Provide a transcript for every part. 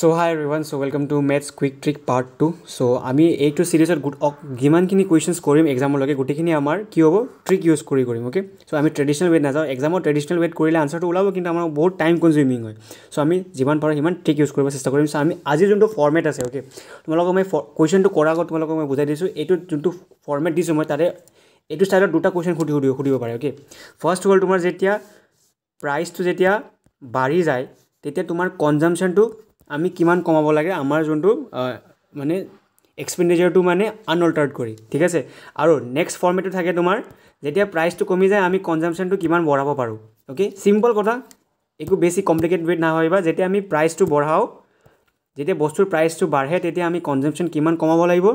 so' hi Riwan so' welcome to maths quick trick part two so' আমি এইটো ছিৰিজত good যিমানখিনি questions কৰিম এক্সামলৈকে গোটেইখিনি আমাৰ কি হ'ব ট্ৰিক ইউজ কৰি কৰিম অ'কে চ' আমি ট্ৰেডিশ্যনেল ৱেট নাযাওঁ এক্সামত ট্ৰেডিশ্যনেল ৱেট কৰিলে আনচাৰটো ওলাব কিন্তু আমাৰ বহুত টাইম কনজিউমিং হয় চ' আমি যিমান পাৰোঁ সিমান ট্ৰিক ইউজ কৰিব চেষ্টা কৰিম চ' আমি আজি যোনটো ফৰ্মেট আছে অ'কে তোমালোকক মই কুৱেশ্যনটো কৰাৰ আগত তোমালোকক মই বুজাই দিছোঁ এইটো যোনটো ফৰ্মেট দিছোঁ মই তাতে এইটো ছাইডত দুটা কুৱেশ্যন সুধি সুধিব সুধিব পাৰে অ'কে ফাৰ্ষ্ট হ'ল তোমাৰ যেতিয়া প্ৰাইচটো যেতিয়া বাঢ়ি যায় তেতিয়া তোমাৰ কনজামশ্যনটো আমি কিমান কমাব লাগে আমাৰ যোনটো মানে এক্সপেণ্ডিচাৰটো মানে আনঅল্টাৰ্ড কৰি ঠিক আছে আৰু নেক্সট ফৰ্মেটটো থাকে তোমাৰ যেতিয়া প্ৰাইচটো কমি যায় আমি কনজামশ্যনটো কিমান বঢ়াব পাৰোঁ অ'কে চিম্পল কথা একো বেছি কমপ্লিকেট ৱেট নহয় বা যেতিয়া আমি প্ৰাইচটো বঢ়াওঁ যেতিয়া বস্তুৰ প্ৰাইচটো বাঢ়ে তেতিয়া আমি কনজামশ্যন কিমান কমাব লাগিব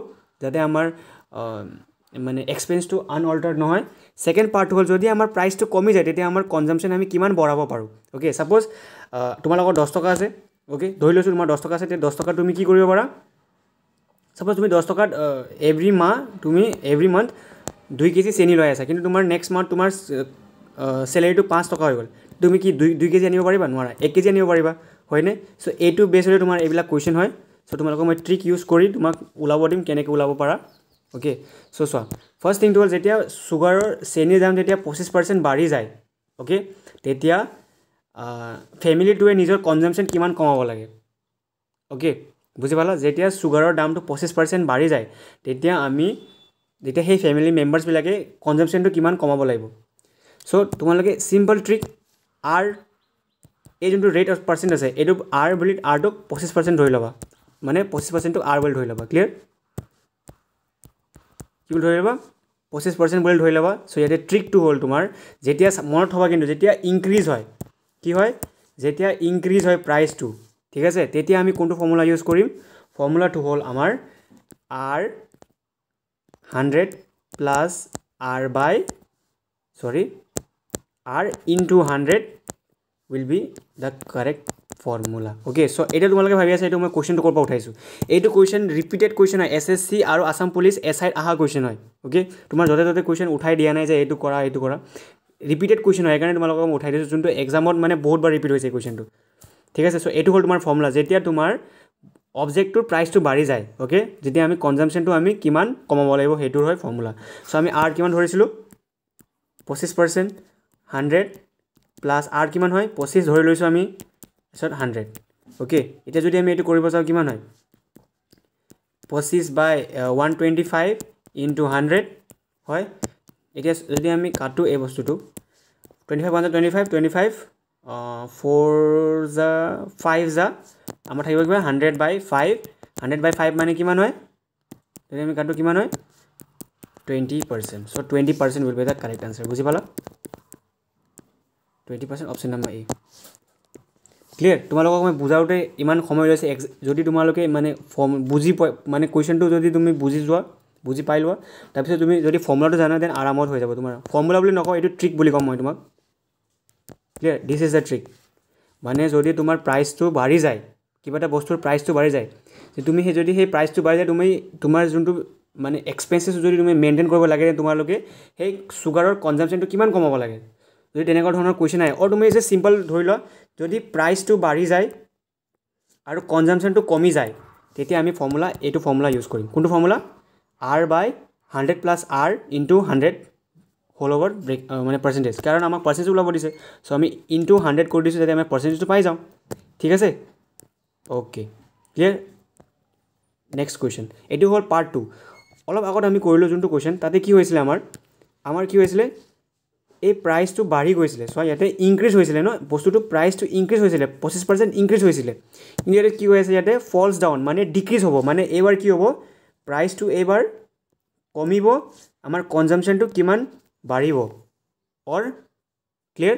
যাতে আমাৰ মানে এক্সপেঞ্চটো আনঅল্টাৰ্ড নহয় ছেকেণ্ড পাৰ্টটো হ'ল যদি আমাৰ প্ৰাইচটো কমি যায় তেতিয়া আমাৰ কনজামশ্যন আমি কিমান বঢ়াব পাৰোঁ অ'কে ছাপ'জ তোমালোকৰ দহ টকা আছে অ'কে ধৰি লৈছোঁ তোমাৰ দহ টকা আছে তেতিয়া দহ টকা তুমি কি কৰিব পাৰা ছাপ'জ তুমি দহ টকাত এভৰি মাহ তুমি এভৰি মান্থ দুই কেজি চেনি লৈ আছা কিন্তু তোমাৰ নেক্সট মান্থ তোমাৰ চেলেৰিটো পাঁচ টকা হৈ গ'ল তুমি কি দুই দুই কেজি আনিব পাৰিবা নোৱাৰা এক কেজি আনিব পাৰিবা হয়নে চ' এইটো বেছলৈ তোমাৰ এইবিলাক কুৱেশ্যন হয় চ' তোমালোকক মই ট্ৰিক ইউজ কৰি তোমাক ওলাব দিম কেনেকৈ ওলাব পাৰা অ'কে চ' চোৱা ফাৰ্ষ্ট থিংটো হ'ল যেতিয়া চুগাৰৰ চেনীৰ দাম যেতিয়া পঁচিছ পাৰ্চেণ্ট বাঢ়ি যায় অ'কে তেতিয়া ফেমিলিটোৱে নিজৰ কনজামশ্যন কিমান কমাব লাগে অ'কে বুজি পালা যেতিয়া চুগাৰৰ দামটো পঁচিছ পাৰ্চেণ্ট বাঢ়ি যায় তেতিয়া আমি তেতিয়া সেই ফেমিলি মেম্বাৰছবিলাকে কনজামশ্যনটো কিমান কমাব লাগিব চ' তোমালোকে চিম্পল ট্ৰিক আৰ এই যোনটো ৰেট অফ পাৰ্চেণ্ট আছে এইটো আৰ বুলি আৰটোক পঁচিছ পাৰ্চেণ্ট ধৰি ল'বা মানে পঁচিছ পাৰ্চেণ্টটো আৰ বুলি ধৰি ল'বা ক্লিয়াৰ কি বুলি ধৰি ল'বা পঁচিছ পাৰ্চেণ্ট বুলি ধৰি ল'বা চ' ইয়াতে ট্ৰিকটো হ'ল তোমাৰ যেতিয়া মনত থ'বা কিন্তু যেতিয়া ইনক্ৰিজ হয় কি হয় যেতিয়া ইনক্ৰিজ হয় প্ৰাইচটো ঠিক আছে তেতিয়া আমি কোনটো ফৰ্মুলা ইউজ কৰিম ফৰ্মুলাটো হল আমাৰ R hundred plus R by sorry R into hundred will be the correct formula okay so' এতিয়া তোমালোকে ভাবি আছে আছো এই মানে কোয়েশনটো কোরপা উঠাইছো এইটো কুৱেশ্যন ৰিপিটেড কুৱেশ্যন হয় এছ এছ চি আৰু আছাম পুলিচ এছ আইত অহা কুৱেশ্যন হয় অ'কে তোমাৰ যতে ত'তে কুৱেশ্যন উঠাই দিয়া নাই যে এইটো কৰা এইটো কৰা ৰিপিটেড কুৱেশ্যন হয় সেইকাৰণে তোমালোকক মই উঠাই দিছোঁ যোনটো এক্সামত মানে বহুতবাৰ ৰিপিট হৈছে কুৱেশ্যনটো ঠিক আছে ছ' এইটো হ'ল তোমাৰ ফৰ্মুলা যেতিয়া তোমাৰ অবজেক্টটোৰ প্ৰাইচটো বাঢ়ি যায় অ'কে যেতিয়া আমি কনজামশ্যনটো আমি কিমান কমাব লাগিব সেইটোৰ হয় ফৰ্মুলা ছ' আমি আৰ কিমান ধৰিছিলোঁ পঁচিছ পাৰ্চেণ্ট হাণ্ড্ৰেড প্লাছ আৰ কিমান হয় পঁচিছ ধৰি লৈছোঁ আমি তাৰপিছত হাণ্ড্ৰেড অ'কে এতিয়া যদি আমি এইটো কৰিব যাওঁ কিমান হয় পঁচিছ by one twenty five into hundred হয় এতিয়া যদি আমি কাটো এই বস্তুটো টুৱেণ্টি ফাইভ ওৱান জা twenty five twenty five four জা ফাইভ জা আমাৰ থাকিব কিবা hundred by five hundred by five মানে কিমান হয় যদি আমি কাটো কিমান হয় twenty percent so' twenty percent will be the correct answer বুজি পালা twenty percent option number A clear তোমালোকক মই বুজাওঁতে ইমান সময় লৈছে এক যদি তোমালোকে মানে ফৰ্ম বুজি পোৱা মানে কুৱেশ্যনটো যদি তুমি বুজি যোৱা বুজি পাই লোৱা তাৰপিছত তুমি যদি ফৰ্মুলাটো জানা দেন আৰামত হৈ যাব তোমাৰ ফৰ্মুলা বুলি নকওঁ এইটো ট্ৰিক বুলি ক'ম মই তোমাক clear this is the trick মানে যদি তোমাৰ প্ৰাইচটো বাঢ়ি যায় কিবা এটা বস্তুৰ প্ৰাইচটো বাঢ়ি যায় তুমি সেই যদি সেই প্ৰাইচটো বাঢ়ি যায় তুমি তোমাৰ যোনটো মানে এক্সপেঞ্চেছ যদি তুমি মেইনটেইন কৰিব লাগে তোমালোকে সেই চুগাৰৰ কনজামশ্যনটো কিমান কমাব লাগে যদি তেনেকুৱা ধৰণৰ কুৱেশ্যন আহে আৰু তুমি যে চিম্পল ধৰি লোৱা যদি প্ৰাইচটো বাঢ়ি যায় আৰু কনজামশ্যনটো কমি যায় তেতিয়া আমি ফৰ্মুলা এইটো ফৰ্মুলা ইউজ কৰিম কোনটো formula R by hundred plus R into hundred হ'ল অভাৰ ব্ৰেক মানে পাৰ্চেণ্টেজ কাৰণ আমাক পাৰ্চেণ্টেজ ওলাব দিছে চ' আমি ইনটু হাণ্ড্ৰেড কৰি দিছোঁ যাতে আমি পাৰ্চেণ্টেজটো পাই যাওঁ ঠিক আছে অ'কে ক্লিয়াৰ নেক্সট কুৱেশ্যন এইটো হ'ল পাৰ্ট টু অলপ আগত আমি কৰিলোঁ যোনটো কুৱেশ্যন তাতে কি হৈছিলে আমাৰ আমাৰ কি হৈছিলে এই প্ৰাইচটো বাঢ়ি গৈছিলে চোৱা ইয়াতে ইনক্ৰিজ হৈছিলে ন বস্তুটো প্ৰাইচটো ইনক্ৰিজ হৈছিলে পঁচিছ পাৰ্চেণ্ট ইনক্ৰিজ হৈছিলে কিন্তু ইয়াতে কি হৈ আছে ইয়াতে ফল্ছ ডাউন মানে ডিক্ৰিজ হ'ব মানে এইবাৰ কি হ'ব প্ৰাইচটো এইবাৰ কমিব আমাৰ কনজামশ্যনটো কিমান বাঢ়িব অৰ ক্লিয়াৰ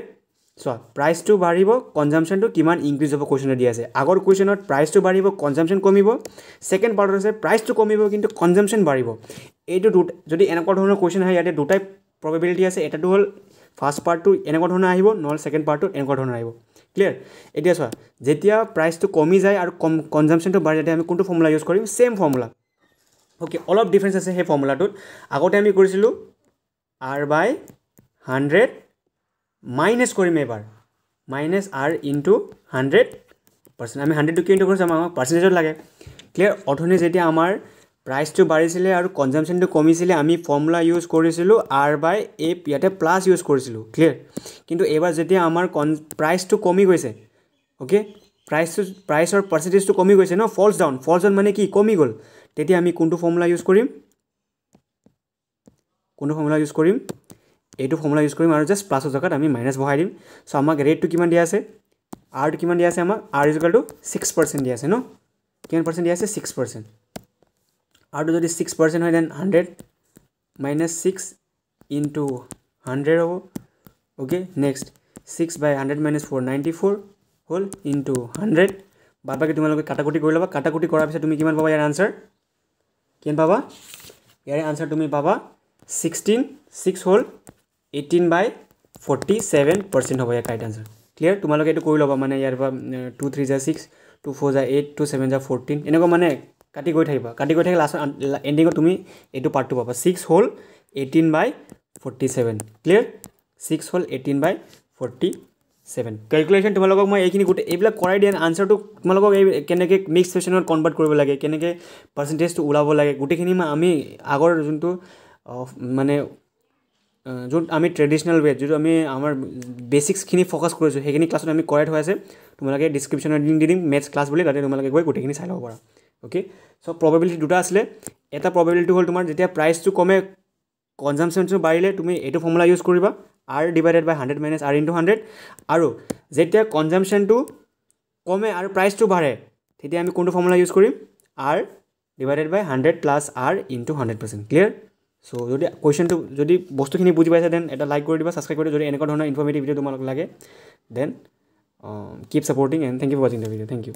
চোৱা প্ৰাইচটো বাঢ়িব কনজামশ্যনটো কিমান ইনক্ৰিজ হ'ব কুৱেশ্যনত দিয়া আছে আগৰ কুৱেশ্যনত প্ৰাইচটো বাঢ়িব কনজামশ্যন কমিব ছেকেণ্ড পাৰ্টত আছে প্ৰাইচটো কমিব কিন্তু কনজামশ্যন বাঢ়িব এইটো দু যদি এনেকুৱা ধৰণৰ কুৱেশ্যন আহে ইয়াতে দুটাই প্ৰবেবিলিটি আছে এটাটো হ'ল ফাৰ্ষ্ট পাৰ্টটো এনেকুৱা ধৰণৰ আহিব নহ'লে ছেকেণ্ড পাৰ্টটো এনেকুৱা ধৰণৰ আহিব ক্লিয়াৰ এতিয়া চোৱা যেতিয়া প্ৰাইচটো কমি যায় আৰু কম কনজামশ্যনটো বাঢ়ি যায় আমি কোনটো ফৰ্মুলা ইউজ কৰিম ছেম ফৰ্মুলা ওকে অলপ ডিফাৰেঞ্চ আছে সেই ফৰ্মুলাটোত আগতে আমি কৰিছিলোঁ আৰ বাই হাণ্ড্ৰেড মাইনাছ কৰিম এইবাৰ minus R into hundred percent আমি হাণ্ড্ৰেডটো কি ইনটু কৰিছোঁ আমাক পাৰ্চেণ্টেজত লাগে ক্লিয়াৰ অথনি যেতিয়া আমাৰ প্ৰাইচটো বাঢ়িছিলে আৰু কনজামশ্যনটো কমিছিলে আমি ফৰ্মুলা ইউজ কৰিছিলোঁ আৰ বাই এ ইয়াতে প্লাছ ইউজ কৰিছিলোঁ ক্লিয়াৰ কিন্তু এইবাৰ যেতিয়া আমাৰ কন প্ৰাইচটো কমি গৈছে অ'কে প্ৰাইচটো প্ৰাইচৰ পাৰ্চেণ্টেজটো কমি গৈছে ন ফল্ছ ডাউন ফল্ছ ডাউন মানে কি কমি গ'ল তেতিয়া আমি কোনটো ফৰ্মুলা ইউজ কৰিম কোনটো ফৰ্মুলা ইউজ কৰিম এইটো ফৰ্মুলা ইউজ কৰিম আৰু জাষ্ট প্লাছৰ জেগাত আমি মাইনাছ বঢ়াই দিম চ' আমাক ৰেটটো কিমান দিয়া আছে আৰটো কিমান দিয়া আছে আমাক আৰ টু ছিক্স পাৰ্চেণ্ট দিয়া আছে ন কিমান পাৰ্চেণ্ট দিয়া আছে ছিক্স পাৰ্চেণ্ট আৰটো যদি ছিক্স পাৰ্চেণ্ট হয় then hundred minus six into hundred হ'ব okay next six by hundred minus four ninety four হ'ল ইনটু হাণ্ড্ৰেড বাদ বাকী তোমালোকে কাটাকুটি কৰি ল'বা কাটাকুটি কৰাৰ পিছত তুমি কিমান পাবা ইয়াৰ আনচাৰ কিমান পাবা ইয়াৰে আনচাৰ তুমি পাবা ছিক্সটিন ছিক্স হ'ল eighteen by forty seven percent হ'ব ইয়াৰ কাৰেণ্ট আনচাৰ ক্লিয়াৰ তোমালোকে এইটো কৰি ল'বা মানে ইয়াৰ পৰা টু থ্ৰী জাৰ ছিক্স টু ফ'ৰ জাৰ এইট টু ছেভেন জাৰ ফৰ্টিন এনেকুৱা মানে কাটি গৈ থাকিবা কাটি গৈ থাকি লাষ্টত এণ্ডিঙত তুমি এইটো পাৰ্টটো পাবা ছিক্স হ'ল eighteen by forty seven clear six হ'ল eighteen by forty seven calculation তোমালোকক মই এইখিনি গোটেই এইবিলাক কৰাই দিয়া আনচাৰটো তোমালোকক এই কেনেকৈ মিক্স কুৱেশ্যনত কনভাৰ্ট কৰিব লাগে কেনেকৈ পাৰ্চেণ্টেজটো ওলাব লাগে গোটেইখিনি আমি আগৰ যোনটো মানে যোন আমি ট্ৰেডিশ্যনেল ৱেত যোনটো আমি আমাৰ বেচিক্সখিনি ফ'কাছ কৰিছোঁ সেইখিনি ক্লাছত আমি কৰাই থোৱা আছে তোমালোকে ডিছক্ৰিপশ্যনত লিংক দি দিম মেথছ ক্লাছ বুলি তাতে তোমালোকে গৈ গোটেইখিনি চাই ল'ব পাৰা অ'কে চ' প্ৰবেবিলিটি দুটা আছিলে এটা প্ৰবেবিলিটি হ'ল তোমাৰ যেতিয়া প্ৰাইচটো কমে কনজামশ্যনটো বাঢ়িলে তুমি এইটো ফৰ্মুলা ইউজ কৰিবা R divided by hundred minus R into hundred আৰু যেতিয়া কনজামশ্যনটো কমে আৰু প্ৰাইচটো বাঢ়ে তেতিয়া আমি কোনটো ফৰ্মুলা ইউজ কৰিম R divided by hundred plus R into hundred percent clear so' যদি কুৱেশ্যনটো যদি বস্তুখিনি বুজি পাইছা দেন এটা লাইক কৰি দিবা ছাবস্ক্ৰাইব কৰি দিব যদি এনেকুৱা ধৰণৰ ইনফৰ্মেটিভ ভিডিঅ' তোমালোক লাগে then keep supporting and thank you for ৱাচিং দ্য ভিডিঅ' থেংক ইউ